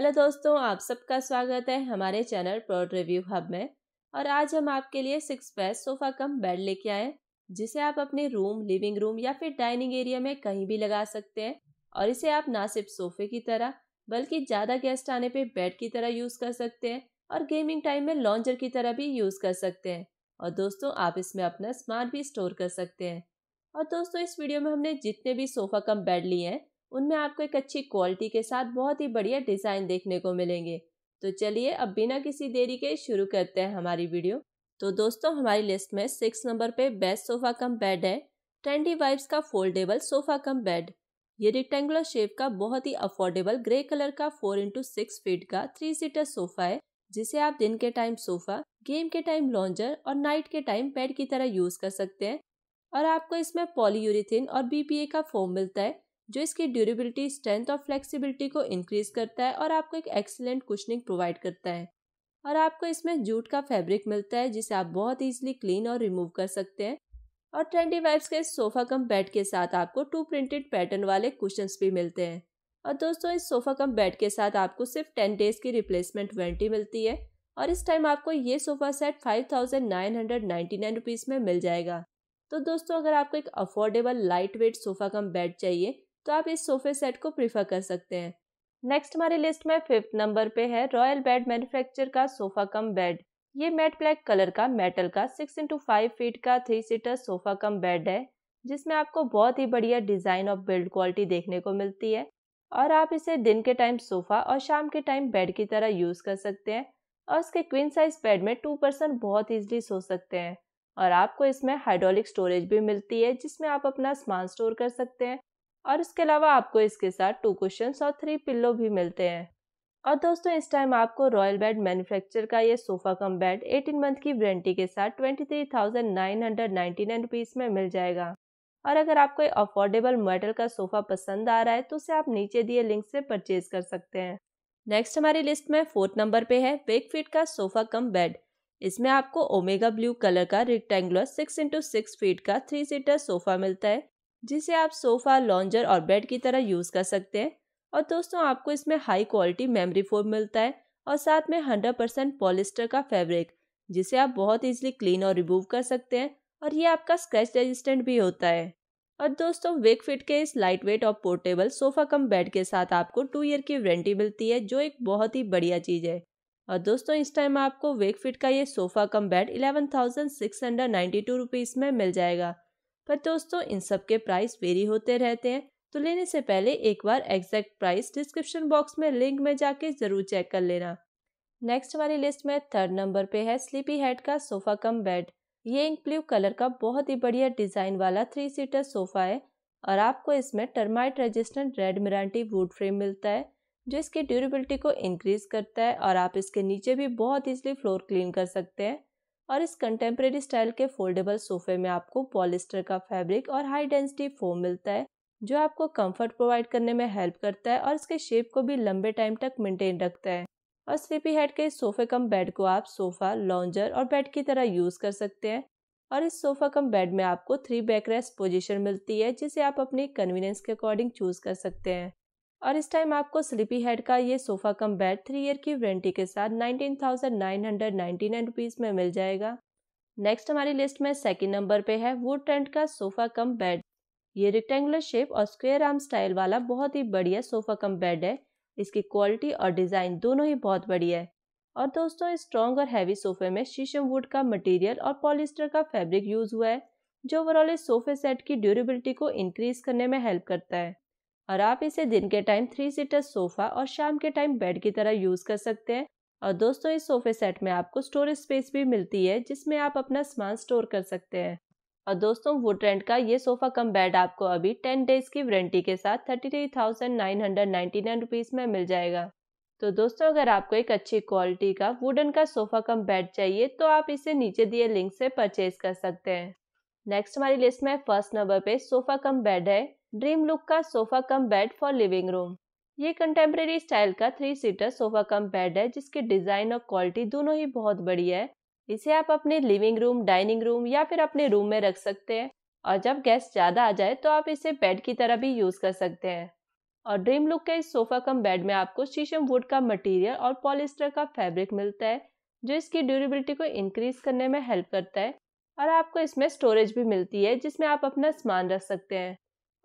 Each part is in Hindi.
हेलो दोस्तों आप सबका स्वागत है हमारे चैनल प्रोड रिव्यू हब में और आज हम आपके लिए सिक्स पैस सोफा कम बेड लेके आए जिसे आप अपने रूम लिविंग रूम या फिर डाइनिंग एरिया में कहीं भी लगा सकते हैं और इसे आप ना सिर्फ सोफे की तरह बल्कि ज़्यादा गेस्ट आने पे बेड की तरह यूज़ कर सकते हैं और गेमिंग टाइम में लॉन्जर की तरह भी यूज़ कर सकते हैं और दोस्तों आप इसमें अपना स्मार्ट भी स्टोर कर सकते हैं और दोस्तों इस वीडियो में हमने जितने भी सोफ़ा कम बेड लिए हैं उनमें आपको एक अच्छी क्वालिटी के साथ बहुत ही बढ़िया डिज़ाइन देखने को मिलेंगे तो चलिए अब बिना किसी देरी के शुरू करते हैं हमारी वीडियो तो दोस्तों हमारी लिस्ट में सिक्स नंबर पे बेस्ट सोफ़ा कम बेड है ट्रेंडी वाइब्स का फोल्डेबल सोफ़ा कम बेड ये रेक्टेंगुलर शेप का बहुत ही अफोर्डेबल ग्रे कलर का फोर इंटू सिक्स फीट का थ्री सीटर सोफ़ा है जिसे आप दिन के टाइम सोफ़ा गेम के टाइम लॉन्जर और नाइट के टाइम बेड की तरह यूज़ कर सकते हैं और आपको इसमें पॉलीयूरिथिन और बीपीए का फोम मिलता है जो इसकी ड्यूरेबिलिटी स्ट्रेंथ और फ्लेक्सिबिलिटी को इंक्रीज करता है और आपको एक एक्सीलेंट कुशनिंग प्रोवाइड करता है और आपको इसमें जूट का फैब्रिक मिलता है जिसे आप बहुत ईजिली क्लीन और रिमूव कर सकते हैं और ट्रेंडी वाइब्स के सोफा कम बेड के साथ आपको टू प्रिंटेड पैटर्न वाले कुशंस भी मिलते हैं और दोस्तों इस सोफा कम बेड के साथ आपको सिर्फ टेन डेज की रिप्लेसमेंट वारंटी मिलती है और इस टाइम आपको ये sofa set five thousand nine hundred ninety nine rupees में मिल जाएगा तो दोस्तों अगर आपको एक affordable light weight sofa cum bed चाहिए तो आप इस सोफे सेट को प्रीफर कर सकते हैं नेक्स्ट हमारी लिस्ट में फिफ्थ नंबर पे है रॉयल बेड मैन्युफैक्चर का सोफा कम बेड ये मेट ब्लैक कलर का मेटल का सिक्स इंटू फाइव फीट का three seater sofa cum bed है जिसमें आपको बहुत ही बढ़िया डिज़ाइन और बिल्ड क्वालिटी देखने को मिलती है और आप इसे दिन के टाइम सोफा और शाम के टाइम बेड की तरह यूज़ कर सकते हैं और इसके क्वीन साइज बेड में टू पर्सन बहुत ईजिली सो सकते हैं और आपको इसमें हाइड्रोलिक स्टोरेज भी मिलती है जिसमें आप अपना सामान स्टोर कर सकते हैं और उसके अलावा आपको इसके साथ टू क्वेश्चन और थ्री पिल्लो भी मिलते हैं और दोस्तों इस टाइम आपको रॉयल बेड मैन्युफैक्चर का ये सोफा कम बेड 18 मंथ की वारंटी के साथ twenty three thousand nine hundred nine rupees में मिल जाएगा और अगर आपको अफोर्डेबल मेटल का सोफा पसंद आ रहा है तो उसे आप नीचे दिए लिंक से परचेज कर सकते हैं नेक्स्ट हमारी लिस्ट में फोर्थ नंबर पे है वेक फीट का सोफा कम बेड इसमें आपको ओमेगा ब्लू कलर का rectangular six into six feet का थ्री सीटर सोफा मिलता है जिसे आप सोफ़ा लॉन्जर और बेड की तरह यूज़ कर सकते हैं और दोस्तों आपको इसमें हाई क्वालिटी मेमोरी फोम मिलता है और साथ में हंड्रेड परसेंट पॉलिस्टर का फैब्रिक जिसे आप बहुत ईजिली क्लीन और रिमूव कर सकते हैं और ये आपका स्क्रैच रेजिस्टेंट भी होता है और दोस्तों वेक फिट के इस लाइट वेट और पोर्टेबल सोफ़ा कम बेड के साथ आपको टू ईयर की वारंटी मिलती है जो एक बहुत ही बढ़िया चीज़ है और दोस्तों इस टाइम आपको वेक फिट का ये sofa cum bed eleven thousand six hundred ninety two rupees में मिल जाएगा पर दोस्तों इन सब के प्राइस वेरी होते रहते हैं तो लेने से पहले एक बार एग्जैक्ट प्राइस डिस्क्रिप्शन बॉक्स में लिंक में जाके ज़रूर चेक कर लेना नेक्स्ट हमारी लिस्ट में थर्ड नंबर पे है स्लीपी हेड का सोफ़ा कम बेड ये इंक ब्लू कलर का बहुत ही बढ़िया डिज़ाइन वाला थ्री सीटर सोफ़ा है और आपको इसमें termite resistant red meranti wood frame मिलता है जो इसकी ड्यूरेबिलिटी को इंक्रीज करता है और आप इसके नीचे भी बहुत ईजिली फ्लोर क्लीन कर सकते हैं और इस कंटेम्प्रेरी स्टाइल के फोल्डेबल सोफे में आपको पॉलिस्टर का फैब्रिक और हाई डेंसिटी फोम मिलता है जो आपको कंफर्ट प्रोवाइड करने में हेल्प करता है और इसके शेप को भी लंबे टाइम तक मेंटेन रखता है और स्लीपी हेड के इस सोफे कम बेड को आप सोफा लॉन्जर और बेड की तरह यूज़ कर सकते हैं और इस सोफा कम बेड में आपको थ्री बैक रेस्ट पोजिशन मिलती है जिसे आप अपनी कन्वीनियंस के अकॉर्डिंग चूज़ कर सकते हैं और इस टाइम आपको स्लीपी हेड का ये sofa cum bed three year की वारंटी के साथ nineteen thousand nine hundred ninety nine rupees में मिल जाएगा नेक्स्ट हमारी लिस्ट में सेकंड नंबर पे है वुड टेंट का सोफ़ा कम बेड ये रेक्टेंगुलर शेप और स्क्वेयर आर्म स्टाइल वाला बहुत ही बढ़िया सोफ़ा कम बेड है इसकी क्वालिटी और डिज़ाइन दोनों ही बहुत बढ़िया है और दोस्तों इस स्ट्रॉन्ग और हैवी सोफ़े में शीशम वुड का मटेरियल और पॉलिस्टर का फैब्रिक यूज़ हुआ है जो ओवरऑल इस सोफ़े सेट की ड्यूरेबिलिटी को इंक्रीज़ करने में हेल्प करता है और आप इसे दिन के टाइम थ्री सीटर सोफा और शाम के टाइम बेड की तरह यूज़ कर सकते हैं और दोस्तों इस सोफे सेट में आपको स्टोरेज स्पेस भी मिलती है जिसमें आप अपना सामान स्टोर कर सकते हैं और दोस्तों वो ट्रेंड का ये सोफा कम बेड आपको अभी टेन डेज की वारंटी के साथ thirty three thousand nine hundred ninety nine rupees में मिल जाएगा तो दोस्तों अगर आपको एक अच्छी क्वालिटी का वुडन का सोफा कम बेड चाहिए तो आप इसे नीचे दिए लिंक से परचेज कर सकते हैं नेक्स्ट हमारी लिस्ट में फर्स्ट नंबर पे सोफा कम बेड है ड्रीम लुक का sofa cum bed for living room ये कंटेम्प्रेरी स्टाइल का three seater sofa cum bed है जिसकी डिज़ाइन और क्वालिटी दोनों ही बहुत बढ़िया है इसे आप अपने लिविंग रूम डाइनिंग रूम या फिर अपने रूम में रख सकते हैं और जब गेस्ट ज़्यादा आ जाए तो आप इसे बेड की तरह भी यूज़ कर सकते हैं और ड्रीम लुक के इस सोफ़ा कम बेड में आपको शीशम वुड का मटेरियल और पॉलिस्टर का फैब्रिक मिलता है जो इसकी ड्यूरेबिलिटी को इंक्रीज करने में हेल्प करता है और आपको इसमें स्टोरेज भी मिलती है जिसमें आप अपना सामान रख सकते हैं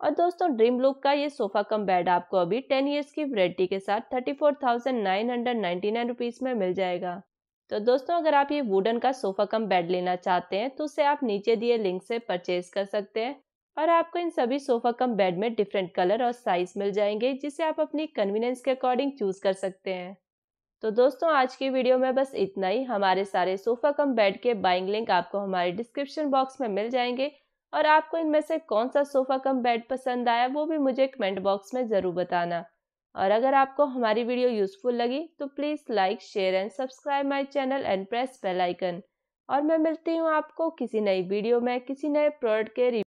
और दोस्तों ड्रीम लुक का ये सोफा कम बेड आपको अभी टेन ईयर्स की वारंटी के साथ thirty four thousand nine hundred ninety nine rupees में मिल जाएगा तो दोस्तों अगर आप ये वुडन का सोफा कम बेड लेना चाहते हैं तो उसे आप नीचे दिए लिंक से परचेज कर सकते हैं और आपको इन सभी सोफा कम बेड में डिफरेंट कलर और साइज मिल जाएंगे जिसे आप अपनी कन्वीनियंस के अकॉर्डिंग चूज कर सकते हैं तो दोस्तों आज की वीडियो में बस इतना ही हमारे सारे सोफा कम बेड के बाइंग लिंक आपको हमारे डिस्क्रिप्शन बॉक्स में मिल जाएंगे और आपको इनमें से कौन सा सोफ़ा कम बेड पसंद आया वो भी मुझे कमेंट बॉक्स में ज़रूर बताना और अगर आपको हमारी वीडियो यूज़फुल लगी तो please like share and subscribe my channel and press bell icon और मैं मिलती हूँ आपको किसी नई वीडियो में किसी नए प्रोडक्ट के